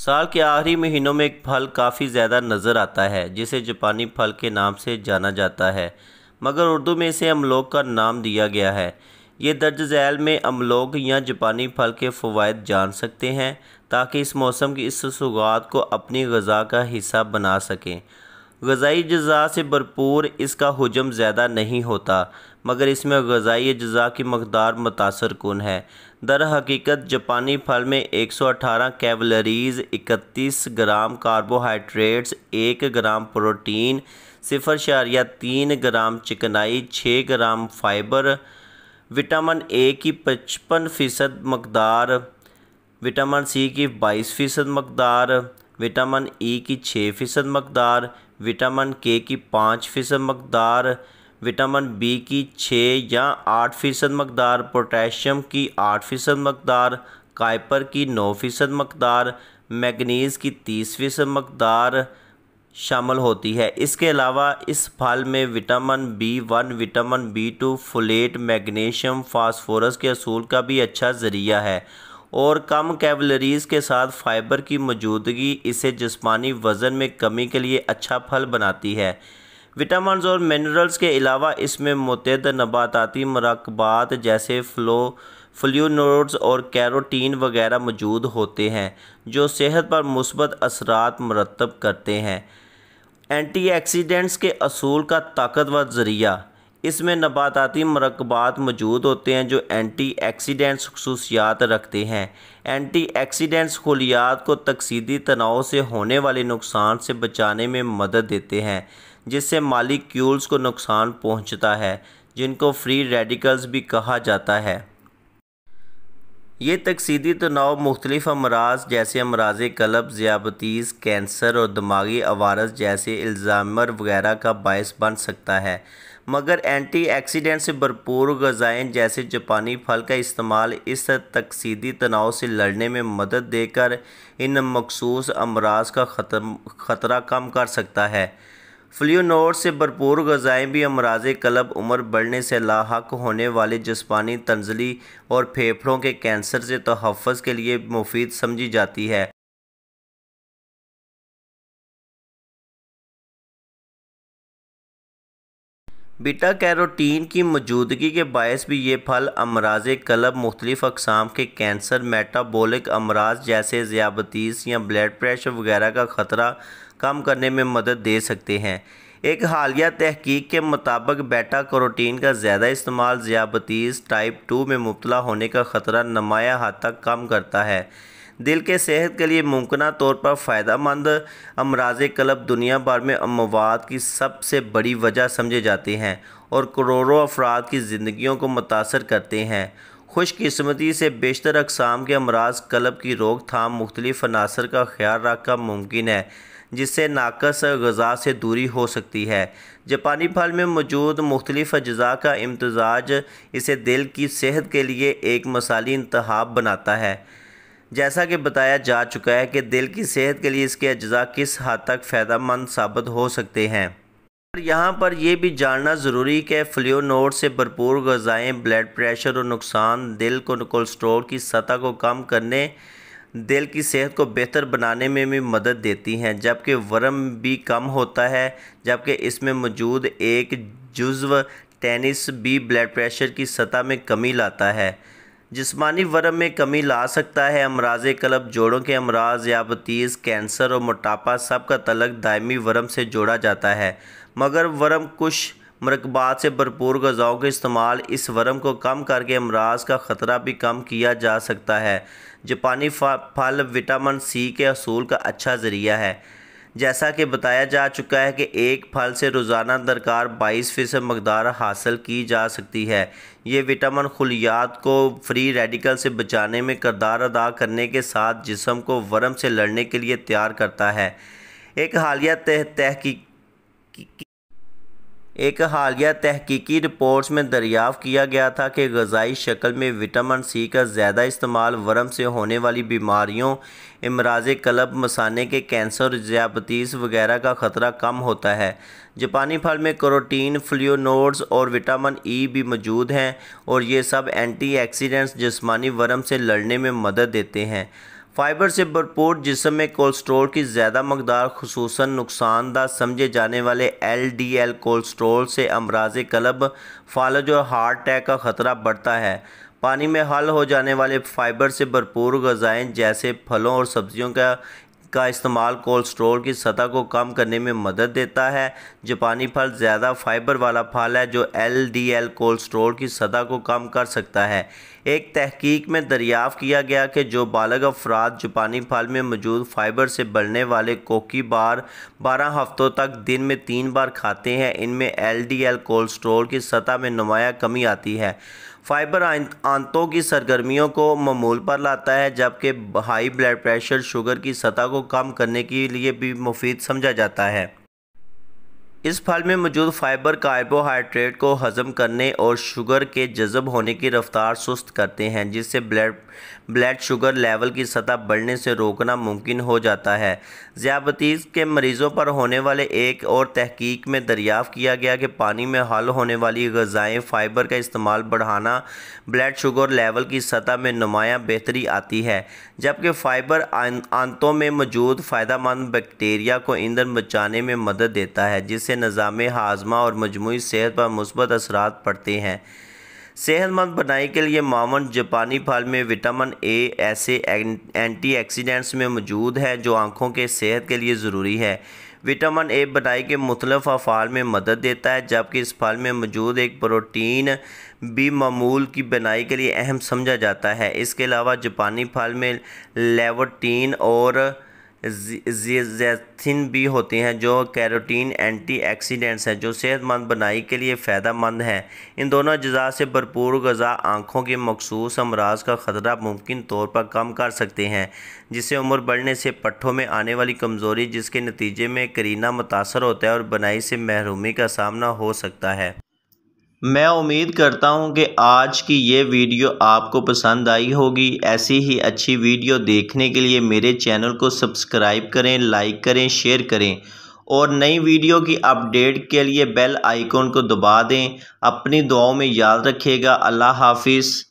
साल के आखिरी महीनों में एक फल काफ़ी ज़्यादा नज़र आता है जिसे जापानी फल के नाम से जाना जाता है मगर उर्दू में इसे अमलोक का नाम दिया गया है ये दर्ज झैल में अमलोक या जापानी फल के फ़वाद जान सकते हैं ताकि इस मौसम की इस सौगात को अपनी गज़ा का हिस्सा बना सकें गज़ाई जजा से भरपूर इसका हजम ज़्यादा नहीं होता मगर इसमें गज़ाई जजा की मकदार मुतासर कन है दर हकीकत जापानी फल में 118 कैवलरीज इकतीस ग्राम कार्बोहाइड्रेट्स एक ग्राम प्रोटीन सिफर शारिया तीन ग्राम चिकनाई छः ग्राम फाइबर विटामिन ए की पचपन फ़ीसद मकदार विटामिन सी की बाईस फ़ीसद मकदार विटामिन ई e की छः फ़ीसद मकदार विटामिन के की पाँच फ़ीसद मकदार विटामिन बी की छः या आठ फ़ीसद मकदार पोटेशियम की आठ फ़ीसद मकदार काइपर की नौ फ़ीसद मकदार मैगनीज़ की तीस फ़ीसद मकदार शामिल होती है इसके अलावा इस फल में vitamin B one vitamin B two folate magnesium phosphorus के असूल का भी अच्छा ज़रिया है और कम कैवलरीज के साथ फाइबर की मौजूदगी इसे जिसमानी वज़न में कमी के लिए अच्छा फल बनाती है विटामिन और मिनरल्स के अलावा इसमें मतद नबाताती मरकबात जैसे फ्लो फ्लूनोड्स और कैरोटीन वगैरह मौजूद होते हैं जो सेहत पर मुसबत असरात मरतब करते हैं एंटीऑक्सीडेंट्स के असूल का ताकतवर ज़रिया इसमें नबाताती मरकबात मौजूद होते हैं जो एंटी एक्सीडेंट्स खसूसियात रखते हैं एंटी एक्सीडेंट्स खलियात को तकसीदी तनाव से होने वाले नुकसान से बचाने में मदद देते हैं जिससे मालिक्यूल्स को नुकसान पहुंचता है जिनको फ्री रेडिकल्स भी कहा जाता है ये तकसीदी तनाव मुख्तलिफ अमराज जैसे अमराज कलब ज़्यादतीस कैंसर और दिमागी अवारस जैसे इल्ज़ामर वगैरह का बायस बन सकता है मगर एंटीऑक्सीडेंट से भरपूर गज़ाएँ जैसे जापानी फल का इस्तेमाल इस तकसीदी तनाव से लड़ने में मदद देकर इन मखसूस अमराज का ख़तरा कम कर सकता है फ्लूनोट से भरपूर गज़ाएँ भी अमराज कलब उम्र बढ़ने से लाक होने वाले जस्मानी तंजली और फेफड़ों के कैंसर से तहफ़ के लिए मुफीद समझी जाती है बीटा कैरोटीन की मौजूदगी के बायस भी ये फल अमराज कलब मुख्तलिफ़ अकसाम के कैंसर मेटाबोलिक अमराज जैसे ज़्याबतीस या ब्लड प्रेशर वगैरह का ख़तरा कम करने में मदद दे सकते हैं एक हालिया तहकीक के मुताबिक बेटा करोटीन का ज़्यादा इस्तेमाल ज़्याबतीस टाइप टू में मुबतला होने का ख़तरा नुमाया हद तक कम करता है दिल के सेहत के लिए मुमकिन तौर पर फ़ायदा मंद अमराज कलब दुनिया भर में अमवाद की सबसे बड़ी वजह समझे जाते हैं और करोड़ों अफराद की जिंदगी को मुतासर करते हैं खुशकस्मती से बेशतर अकसाम के अमराज कलब की रोकथाम मुख्तलिफ अनासर का ख्याल रखना मुमकिन है जिससे नाकस गज़ा से दूरी हो सकती है जापानी फल में मौजूद मुख्तलिफ अज़ा का इम्तजाज इसे दिल की सेहत के लिए एक मसाली इंतहा बनाता है जैसा कि बताया जा चुका है कि दिल की सेहत के लिए इसके अज्जा किस हद तक फ़ायदा साबित हो सकते हैं यहाँ पर यह भी जानना ज़रूरी कि फ्लियोनोड से भरपूर गज़ाएँ ब्लड प्रेशर और नुकसान दिल को कोलेस्ट्रोल की सतह को कम करने दिल की सेहत को बेहतर बनाने में भी मदद देती हैं जबकि वर्म भी कम होता है जबकि इसमें मौजूद एक जुज्व टेनिस भी ब्लड प्रेशर की सतह में कमी लाता है जिसमानी वरम में कमी ला सकता है अमराज कलब जोड़ों के अमराज याबतीस कैंसर और मोटापा सब का तलक दायमी वरम से जोड़ा जाता है मगर वरम कुछ मरकबात से भरपूर गज़ाओं का इस्तेमाल इस वरम को कम करके अमराज का ख़तरा भी कम किया जा सकता है जापानी फल विटामिन सी के असूल का अच्छा ज़रिया है जैसा कि बताया जा चुका है कि एक फल से रोज़ाना दरकार बाईस फ़ीसद मकदार हासिल की जा सकती है ये विटामिन खुलियात को फ्री रेडिकल से बचाने में करदार अदा करने के साथ जिसम को वर्म से लड़ने के लिए तैयार करता है एक हालिया तहकी एक हालिया तहकीकी रिपोर्ट्स में दरियाफ़ किया गया था कि गजाई शक्ल में विटामिन सी का ज़्यादा इस्तेमाल वर्म से होने वाली बीमारियों इमराज कलब मसाने के कैंसर ज्यापतीस वगैरह का ख़तरा कम होता है जापानी फल में करोटीन फ्लियोनोड्स और विटामिन ई भी मौजूद हैं और ये सब एंटी एक्सीडेंट्स जिसमानी वर्म से लड़ने में मदद देते हैं फाइबर से भरपूर जिसम में कोलेस्ट्रोल की ज़्यादा मकदार खसूस नुकसानदा समझे जाने वाले एल डी एल कोलेस्ट्रोल से अमराज कलब फालज और हार्ट अटैक का ख़तरा बढ़ता है पानी में हल हो जाने वाले फाइबर से भरपूर गज़ाएँ जैसे फलों और सब्जियों का का इस्तेमाल कोलेस्ट्रोल की सतह को कम करने में मदद देता है जापानी फल ज़्यादा फाइबर वाला फल है जो एल डी एल कोलेस्ट्रॉल की सतह को कम कर सकता है एक तहकीक में दरियाफ़ किया गया कि जो बालग अफराद जापानी फल में मौजूद फाइबर से बढ़ने वाले कोकी बार बारह हफ्तों तक दिन में तीन बार खाते हैं इनमें एल डी एल कोलेस्ट्रॉल की सतह में नुमाया कमी आती है फाइबर आंतों की सरगर्मियों को ममूल पर लाता है जबकि हाई ब्लड प्रेशर शुगर की सतह को कम करने के लिए भी मुफीद समझा जाता है इस फल में मौजूद फाइबर कार्बोहाइड्रेट को हज़म करने और शुगर के जज़ब होने की रफ्तार सुस्त करते हैं जिससे ब्लड ब्लड शुगर लेवल की सतह बढ़ने से रोकना मुमकिन हो जाता है ज़्यादतीस के मरीज़ों पर होने वाले एक और तहकीक में दरियाफ़ किया गया कि पानी में हल होने वाली गज़ाएँ फ़ाइबर का इस्तेमाल बढ़ाना ब्लड शुगर लेवल की सतह में नुमाया बेहतरी आती है जबकि फ़ाइबर आंतों में मौजूद फ़ायदा बैक्टीरिया को ईंधन बचाने में मदद देता है जिससे निज़ाम हाजमा और मजमू सेहत पर मुस्बत असरात पड़ते हैं सेहतमंद बनाने के लिए मामन जापानी फल में विटामिन ए ऐसे एंटीऑक्सीडेंट्स में मौजूद है जो आँखों के सेहत के लिए ज़रूरी है विटामिन ए बनाई के मुतलफ अफ़ाल में मदद देता है जबकि इस फल में मौजूद एक प्रोटीन भी मामूल की बनाई के लिए अहम समझा जाता है इसके अलावा जापानी फल में लेवटीन और जैथिन भी होती हैं जो कैरोटीन एंटीऑक्सीडेंट्स हैं जो सेहतमंद बनाई के लिए फ़ायदा मंद हैं इन दोनों जजा से भरपूर गज़ा आँखों के मखसूस अमराज का ख़तरा मुमकिन तौर पर कम कर सकते हैं जिससे उम्र बढ़ने से पट्ठों में आने वाली कमज़ोरी जिसके नतीजे में करीना मुतासर होता है और बनाई से महरूमी का सामना हो सकता है मैं उम्मीद करता हूं कि आज की ये वीडियो आपको पसंद आई होगी ऐसी ही अच्छी वीडियो देखने के लिए मेरे चैनल को सब्सक्राइब करें लाइक करें शेयर करें और नई वीडियो की अपडेट के लिए बेल आइकॉन को दबा दें अपनी दुआओं में याद रखिएगा अल्लाह हाफिज़